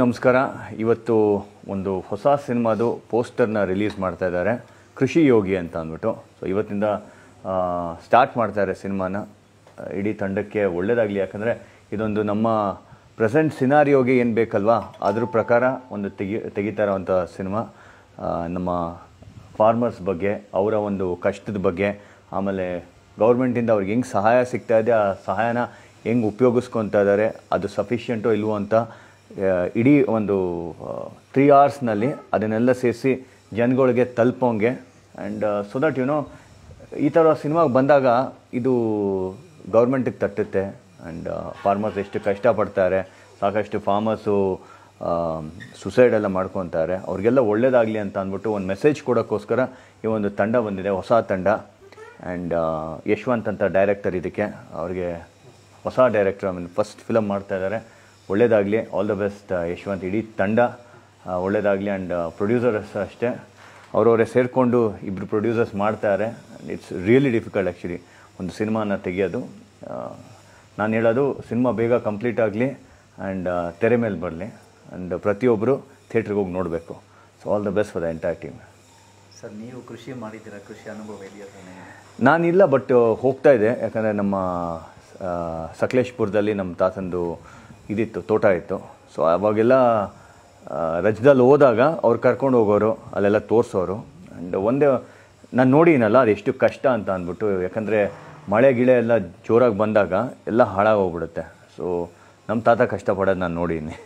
ನಮಸ್ಕಾರ ಇವತ್ತು ಒಂದು ಹೊಸ ಸಿನಿಮಾದು ಪೋಸ್ಟರ್ನ ರಿಲೀಸ್ ಮಾಡ್ತಾ ಇದ್ದಾರೆ ಕೃಷಿ ಯೋಗಿ ಅಂತ ಅಂದ್ಬಿಟ್ಟು ಸೊ ಇವತ್ತಿಂದ ಸ್ಟಾರ್ಟ್ ಮಾಡ್ತಾರೆ ಸಿನಿಮಾನ ಇಡೀ ತಂಡಕ್ಕೆ ಒಳ್ಳೆಯದಾಗಲಿ ಯಾಕಂದರೆ ಇದೊಂದು ನಮ್ಮ ಪ್ರೆಸೆಂಟ್ ಸಿನಾರಿಯೋಗಿ ಏನು ಬೇಕಲ್ವಾ ಅದ್ರ ಪ್ರಕಾರ ಒಂದು ತೆಗಿ ತೆಗಿತಾ ಇರೋವಂಥ ಸಿನಿಮಾ ನಮ್ಮ ಫಾರ್ಮರ್ಸ್ ಬಗ್ಗೆ ಅವರ ಒಂದು ಕಷ್ಟದ ಬಗ್ಗೆ ಆಮೇಲೆ ಗೌರ್ಮೆಂಟಿಂದ ಅವ್ರಿಗೆ ಹೆಂಗೆ ಸಹಾಯ ಸಿಗ್ತಾ ಇದೆ ಆ ಸಹಾಯನ ಹೆಂಗೆ ಉಪಯೋಗಿಸ್ಕೊತಾ ಇದ್ದಾರೆ ಅದು ಸಫಿಷಿಯೆಂಟೋ ಇಲ್ವೋ ಅಂತ ಇಡೀ ಒಂದು ತ್ರೀ ಅವರ್ಸ್ನಲ್ಲಿ ಅದನ್ನೆಲ್ಲ ಸೇರಿಸಿ ಜನಗಳಿಗೆ ತಲುಪೋಂಗೆ and so that you know ಈ ಥರ ಸಿನಿಮಾಗೆ ಬಂದಾಗ ಇದು ಗೌರ್ಮೆಂಟಿಗೆ ತಟ್ಟುತ್ತೆ ಆ್ಯಂಡ್ ಫಾರ್ಮರ್ಸ್ ಎಷ್ಟು ಕಷ್ಟಪಡ್ತಾರೆ ಸಾಕಷ್ಟು ಫಾರ್ಮರ್ಸು ಸುಸೈಡ್ ಎಲ್ಲ ಮಾಡ್ಕೊತಾರೆ ಅವ್ರಿಗೆಲ್ಲ ಒಳ್ಳೇದಾಗಲಿ ಅಂತ ಅಂದ್ಬಿಟ್ಟು ಒಂದು ಮೆಸೇಜ್ ಕೊಡೋಕ್ಕೋಸ್ಕರ ಈ ಒಂದು ತಂಡ ಬಂದಿದೆ ಹೊಸ ತಂಡ ಆ್ಯಂಡ್ ಯಶವಂತ್ ಅಂತ ಡೈರೆಕ್ಟರ್ ಇದಕ್ಕೆ ಅವ್ರಿಗೆ ಹೊಸ ಡೈರೆಕ್ಟರ್ ಆಮೇಲೆ ಫಸ್ಟ್ ಫಿಲಮ್ ಮಾಡ್ತಾ ಇದ್ದಾರೆ ಒಳ್ಳೆಯದಾಗಲಿ ಆಲ್ ದ ಬೆಸ್ಟ್ ಯಶವಂತ್ ಇಡೀ ತಂಡ ಒಳ್ಳೇದಾಗಲಿ ಆ್ಯಂಡ್ ಪ್ರೊಡ್ಯೂಸರ್ಸ್ ಅಷ್ಟೇ ಅವರವರೇ ಸೇರಿಕೊಂಡು ಇಬ್ಬರು ಪ್ರೊಡ್ಯೂಸರ್ಸ್ ಮಾಡ್ತಾರೆ ಇಟ್ಸ್ ರಿಯಲಿ ಡಿಫಿಕಲ್ಟ್ ಆ್ಯಕ್ಚುಲಿ ಒಂದು ಸಿನಿಮಾನ ತೆಗೆಯೋದು uh, ನಾನು ಹೇಳೋದು ಸಿನಿಮಾ ಬೇಗ ಕಂಪ್ಲೀಟ್ ಆಗಲಿ ಆ್ಯಂಡ್ ತೆರೆ ಮೇಲೆ ಬರಲಿ ಆ್ಯಂಡ್ ಪ್ರತಿಯೊಬ್ಬರು ಥಿಯೇಟ್ರಿಗೆ ಹೋಗಿ ನೋಡಬೇಕು so all the best for the entire team sir ನೀವು ಕೃಷಿ ಮಾಡಿದ್ದೀರ ಕೃಷಿ ಅನುಭವ ಇದೆಯಾ ನಾನಿಲ್ಲ ಬಟ್ uh, ಹೋಗ್ತಾ ಇದೆ ಯಾಕಂದರೆ ನಮ್ಮ uh, ಸಕಲೇಶ್ಪುರದಲ್ಲಿ ನಮ್ಮ ತಾತಂದು ಇದಿತ್ತು ತೋಟ ಇತ್ತು ಸೊ ಅವಾಗೆಲ್ಲ ರಜದಲ್ಲಿ ಹೋದಾಗ ಅವ್ರು ಕರ್ಕೊಂಡು ಹೋಗೋರು ಅಲ್ಲೆಲ್ಲ ತೋರಿಸೋರು ಆ್ಯಂಡ್ ಒಂದೇ ನಾನು ನೋಡಿನಲ್ಲ ಅದು ಎಷ್ಟು ಕಷ್ಟ ಅಂತ ಅಂದ್ಬಿಟ್ಟು ಯಾಕಂದರೆ ಮಳೆ ಗಿಳೆ ಎಲ್ಲ ಜೋರಾಗಿ ಬಂದಾಗ ಎಲ್ಲ ಹಾಳಾಗೋಗ್ಬಿಡುತ್ತೆ ಸೊ ನಮ್ಮ ತಾತ ಕಷ್ಟಪಡೋದು ನಾನು ನೋಡೀನಿ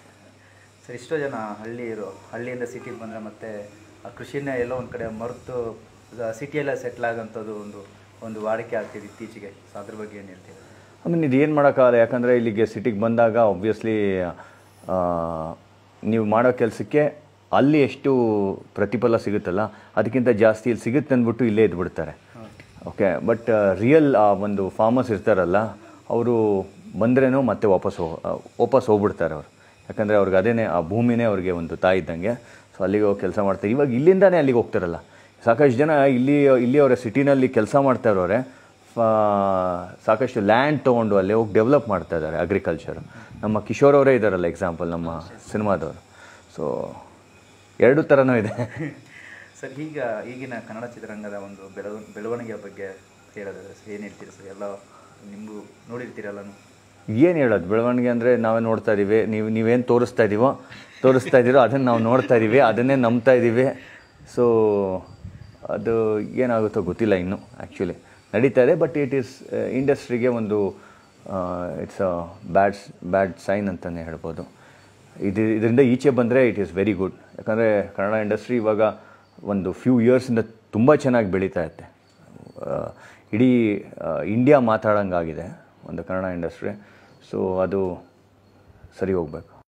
ಸರ್ ಎಷ್ಟೋ ಜನ ಹಳ್ಳಿಯರು ಹಳ್ಳಿಯಿಂದ ಸಿಟಿಗೆ ಬಂದರೆ ಮತ್ತೆ ಕೃಷಿನೇ ಎಲ್ಲೋ ಒಂದು ಕಡೆ ಮರೆತು ಸಿಟಿಯೆಲ್ಲ ಸೆಟ್ಲ್ ಆಗೋಂಥದ್ದು ಒಂದು ಒಂದು ವಾಡಿಕೆ ಆಗ್ತಿದೆ ಇತ್ತೀಚೆಗೆ ಸೊ ಅದ್ರ ಬಗ್ಗೆ ಏನು ಹೇಳ್ತೀವಿ ಆಮೇಲೆ ಇದು ಏನು ಮಾಡೋಕ್ಕಾಗಲ್ಲ ಯಾಕಂದರೆ ಇಲ್ಲಿಗೆ ಸಿಟಿಗೆ ಬಂದಾಗ ಒಬ್ವಿಯಸ್ಲಿ ನೀವು ಮಾಡೋ ಕೆಲಸಕ್ಕೆ ಅಲ್ಲಿ ಎಷ್ಟು ಪ್ರತಿಫಲ ಸಿಗುತ್ತಲ್ಲ ಅದಕ್ಕಿಂತ ಜಾಸ್ತಿ ಇಲ್ಲಿ ಸಿಗುತ್ತೆ ಅಂದ್ಬಿಟ್ಟು ಇಲ್ಲೇ ಇದ್ಬಿಡ್ತಾರೆ ಓಕೆ ಬಟ್ ರಿಯಲ್ ಆ ಒಂದು ಫಾರ್ಮರ್ಸ್ ಇರ್ತಾರಲ್ಲ ಅವರು ಬಂದ್ರೇ ಮತ್ತೆ ವಾಪಸ್ ಹೋಗಿ ವಾಪಸ್ ಹೋಗ್ಬಿಡ್ತಾರೆ ಅವರು ಯಾಕಂದರೆ ಅವ್ರಿಗೆ ಅದೇ ಆ ಭೂಮಿನೇ ಅವ್ರಿಗೆ ಒಂದು ತಾಯಿ ಇದ್ದಂಗೆ ಸೊ ಅಲ್ಲಿಗೆ ಹೋಗಿ ಕೆಲಸ ಮಾಡ್ತಾರೆ ಇವಾಗ ಇಲ್ಲಿಂದಾನೇ ಅಲ್ಲಿಗೆ ಹೋಗ್ತಾರಲ್ಲ ಸಾಕಷ್ಟು ಜನ ಇಲ್ಲಿ ಇಲ್ಲಿ ಅವರ ಸಿಟಿನಲ್ಲಿ ಕೆಲಸ ಮಾಡ್ತಾ ಇರೋರೆ ಸಾಕಷ್ಟು ಲ್ಯಾಂಡ್ ತೊಗೊಂಡು ಅಲ್ಲಿ ಹೋಗಿ ಡೆವಲಪ್ ಮಾಡ್ತಾ ಇದ್ದಾರೆ ಅಗ್ರಿಕಲ್ಚರ್ ನಮ್ಮ ಕಿಶೋರ್ ಅವರೇ ಇದ್ದಾರಲ್ಲ ಎಕ್ಸಾಂಪಲ್ ನಮ್ಮ ಸಿನಿಮಾದವರು ಸೊ ಎರಡು ಥರನೂ ಇದೆ ಸರ್ ಈಗ ಈಗಿನ ಕನ್ನಡ ಚಿತ್ರರಂಗದ ಒಂದು ಬೆಳವ ಬೆಳವಣಿಗೆಯ ಬಗ್ಗೆ ಸರ್ ಏನು ಹೇಳ್ತೀರಿ ಸರ್ ಎಲ್ಲ ನಿಮಗೂ ನೋಡಿರ್ತೀರಲ್ಲ ಏನು ಹೇಳೋದು ಬೆಳವಣಿಗೆ ಅಂದರೆ ನಾವೇ ನೋಡ್ತಾ ಇದ್ದೀವಿ ನೀವು ನೀವೇನು ತೋರಿಸ್ತಾ ಇದ್ದೀವೋ ತೋರಿಸ್ತಾ ಇದ್ದೀರೋ ಅದನ್ನು ನಾವು ನೋಡ್ತಾ ಇದ್ದೀವಿ ಅದನ್ನೇ ನಂಬ್ತಾ ಇದ್ದೀವಿ ಸೊ ಅದು ಏನಾಗುತ್ತೋ ಗೊತ್ತಿಲ್ಲ ಇನ್ನೂ ಆ್ಯಕ್ಚುಲಿ ನಡೀತಾ ಇದೆ ಬಟ್ ಇಟ್ ಈಸ್ ಇಂಡಸ್ಟ್ರಿಗೆ ಒಂದು it's a bad bad sign ಅಂತಲೇ ಹೇಳ್ಬೋದು ಇದು ಇದರಿಂದ ಈಚೆ ಬಂದರೆ ಇಟ್ ಈಸ್ ವೆರಿ ಗುಡ್ ಯಾಕಂದರೆ ಕನ್ನಡ ಇಂಡಸ್ಟ್ರಿ ಇವಾಗ ಒಂದು ಫ್ಯೂ ಇಯರ್ಸಿಂದ ತುಂಬ ಚೆನ್ನಾಗಿ ಬೆಳೀತಾ ಇರುತ್ತೆ uh, ಇಡೀ ಇಂಡಿಯಾ uh, ಮಾತಾಡೋಂಗಾಗಿದೆ ಒಂದು ಕನ್ನಡ ಇಂಡಸ್ಟ್ರಿ ಸೊ ಅದು ಸರಿ ಹೋಗ್ಬೇಕು